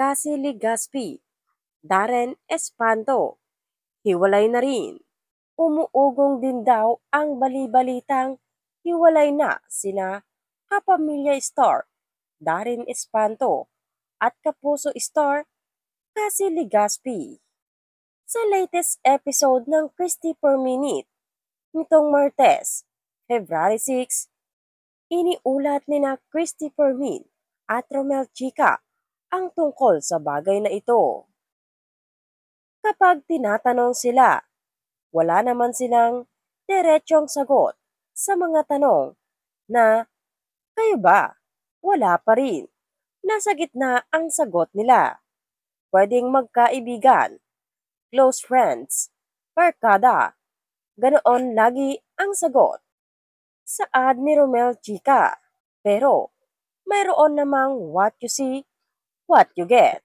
Cassie Legaspi, Darren Espanto. Hiwalay na rin. Umuugong din daw ang balibalitang hiwalay na sina Kapamilya Star, Darren Espanto, at Kapuso Star, Cassie Legaspi. Sa latest episode ng Christie Per Minute, nitong Martes, February 6, iniulat ni na Christopher Min at Romel Chica ang tungkol sa bagay na ito. Kapag tinatanong sila, wala naman silang diretsong sagot sa mga tanong na kayo ba? Wala pa rin. Nasa gitna ang sagot nila. Pwedeng magkaibigan, close friends, barkada. Ganoon lagi ang sagot. Saad ni Romel Chica. Pero, mayroon namang what you see what you get.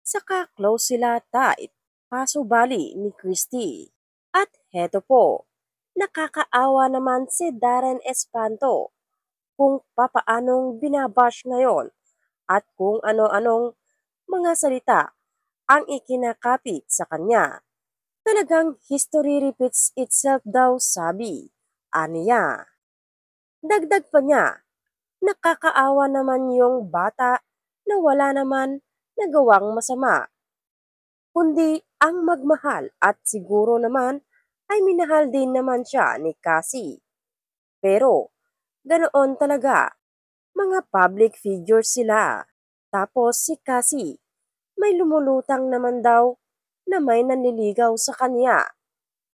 Saka close sila tight, pasubali ni Christie. At heto po, nakakaawa naman si Darren Espanto kung papaanong binabash ngayon at kung ano-anong mga salita ang ikinakapit sa kanya. Talagang history repeats itself daw sabi, aniya. Dagdag pa niya, nakakaawa naman yung bata na wala naman nagawang masama, kundi ang magmahal at siguro naman ay minahal din naman siya ni Cassie. Pero, ganoon talaga, mga public figures sila. Tapos si Cassie, may lumulutang naman daw na may nanliligaw sa kanya.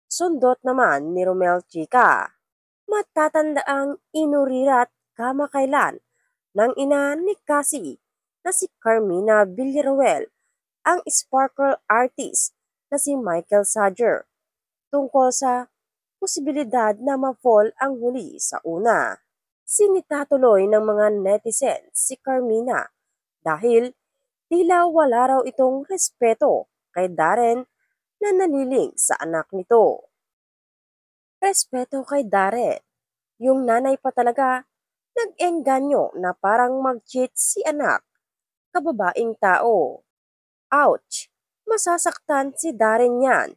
Sundot naman ni Romel Chica. Matatanda inurirat kamakailan ng ina ni Cassie na si Carmina Villaruel, ang sparkle artist na si Michael Sager tungkol sa posibilidad na ma-fall ang huli sa una. Sinitatuloy ng mga netizens si Carmina dahil tila wala raw itong respeto kay Darren na naniling sa anak nito. Respeto kay Darren, yung nanay pa talaga nag-engganyo na parang mag-cheat si anak kababaing tao. Ouch! Masasaktan si Darren yan.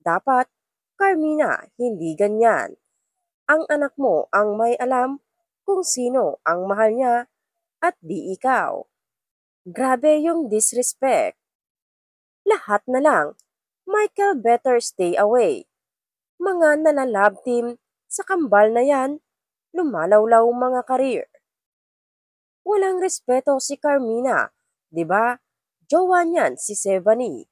Dapat, Carmina, hindi ganyan. Ang anak mo ang may alam kung sino ang mahal niya at di ikaw. Grabe yung disrespect. Lahat na lang, Michael better stay away. Mga nalalab team sa kambal na yan, lumalawlaw mga karir. Walang respeto si Carmina, 'di ba? Jowa niyan si Sevani.